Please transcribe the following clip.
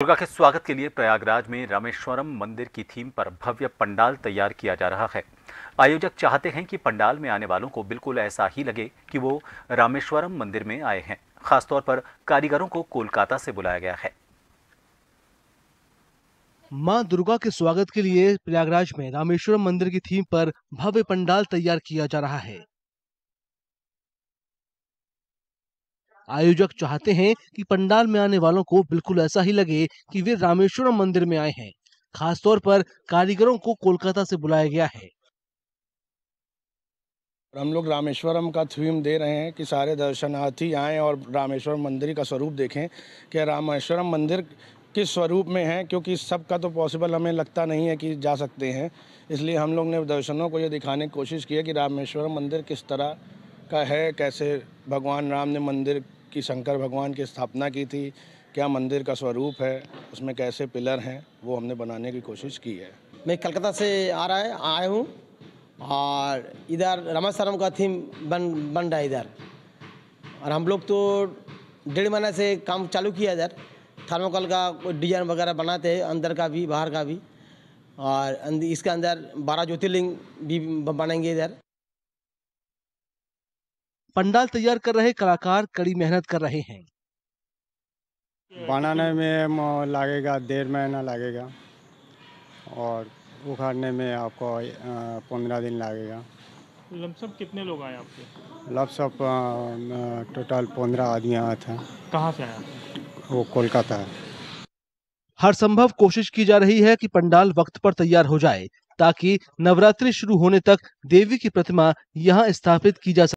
दुर्गा के स्वागत के लिए प्रयागराज में रामेश्वरम मंदिर की थीम पर भव्य पंडाल तैयार किया जा रहा है आयोजक चाहते हैं कि पंडाल में आने वालों को बिल्कुल ऐसा ही लगे कि वो रामेश्वरम मंदिर में आए हैं खासतौर पर कारीगरों को कोलकाता से बुलाया गया है मां दुर्गा के स्वागत के लिए प्रयागराज में रामेश्वरम मंदिर की थीम पर भव्य पंडाल तैयार किया जा रहा है आयोजक चाहते हैं कि पंडाल में आने वालों को बिल्कुल ऐसा ही लगे कि वे रामेश्वरम मंदिर में आए हैं खासतौर पर कारीगरों को कोलकाता से बुलाया गया है हम लोग रामेश्वरम का थीम दे रहे हैं कि सारे दर्शनार्थी आए और रामेश्वर मंदिर का स्वरूप देखें कि रामेश्वरम मंदिर किस स्वरूप में है क्योंकि सबका तो पॉसिबल हमें लगता नहीं है कि जा सकते हैं इसलिए हम लोग ने दर्शनों को ये दिखाने की कोशिश की है कि रामेश्वरम मंदिर किस तरह का है कैसे भगवान राम ने मंदिर कि शंकर भगवान की स्थापना की थी क्या मंदिर का स्वरूप है उसमें कैसे पिलर हैं वो हमने बनाने की कोशिश की है मैं कलकत्ता से आ रहा है आया हूँ और इधर रामाशरम का थीम बन बन रहा है इधर और हम लोग तो डेढ़ महीना से काम चालू किया इधर थर्मोकॉल का डिजाइन वगैरह बनाते हैं अंदर का भी बाहर का भी और इसके अंदर बारह ज्योतिर्लिंग भी बनेंगे इधर पंडाल तैयार कर रहे कलाकार कड़ी मेहनत कर रहे हैं बनाने में लगेगा डेढ़ महीना लगेगा और उखाड़ने में आपको पंद्रह दिन लगेगा लमसम कितने लोग आए आपके लमसम टोटल पंद्रह आदमी आया था कहाँ से आया वो कोलकाता है हर संभव कोशिश की जा रही है कि पंडाल वक्त पर तैयार हो जाए ताकि नवरात्रि शुरू होने तक देवी की प्रतिमा यहां स्थापित की जा सके